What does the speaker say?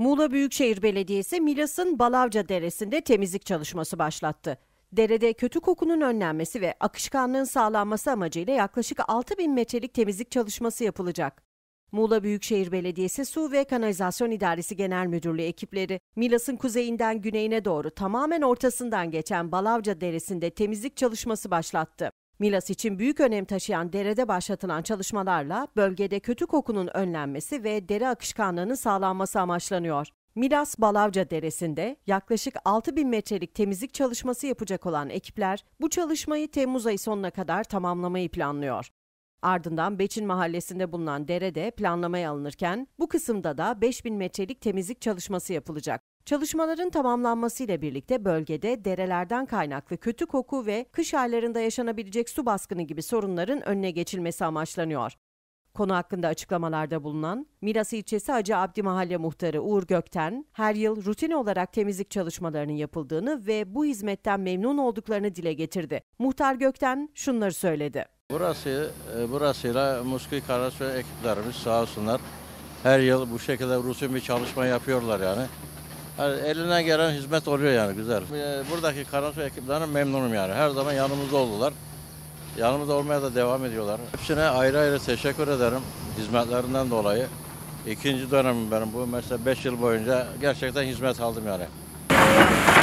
Muğla Büyükşehir Belediyesi Milas'ın Balavca Deresi'nde temizlik çalışması başlattı. Derede kötü kokunun önlenmesi ve akışkanlığın sağlanması amacıyla yaklaşık 6 bin metrelik temizlik çalışması yapılacak. Muğla Büyükşehir Belediyesi Su ve Kanalizasyon İdaresi Genel Müdürlüğü ekipleri, Milas'ın kuzeyinden güneyine doğru tamamen ortasından geçen Balavca Deresi'nde temizlik çalışması başlattı. Milas için büyük önem taşıyan derede başlatılan çalışmalarla bölgede kötü kokunun önlenmesi ve dere akışkanlığının sağlanması amaçlanıyor. Milas Balavca Deresi'nde yaklaşık 6 bin metrelik temizlik çalışması yapacak olan ekipler bu çalışmayı Temmuz ayı sonuna kadar tamamlamayı planlıyor. Ardından Beçin Mahallesi'nde bulunan derede planlamaya alınırken bu kısımda da 5 bin metrelik temizlik çalışması yapılacak. Çalışmaların tamamlanmasıyla birlikte bölgede derelerden kaynaklı kötü koku ve kış aylarında yaşanabilecek su baskını gibi sorunların önüne geçilmesi amaçlanıyor. Konu hakkında açıklamalarda bulunan Miras ilçesi Hacı Abdi Mahalle Muhtarı Uğur Gökten, her yıl rutin olarak temizlik çalışmalarının yapıldığını ve bu hizmetten memnun olduklarını dile getirdi. Muhtar Gökten şunları söyledi. Burası, e, burasıyla Muski Karasu ekiplerimiz sağ olsunlar her yıl bu şekilde rutin bir çalışma yapıyorlar yani. Yani eline gelen hizmet oluyor yani güzel. Ee, buradaki Karasu ekiplerine memnunum yani. Her zaman yanımızda oldular. Yanımızda olmaya da devam ediyorlar. Hepsine ayrı ayrı teşekkür ederim hizmetlerinden dolayı. İkinci dönemim benim bu. Mesela beş yıl boyunca gerçekten hizmet aldım yani.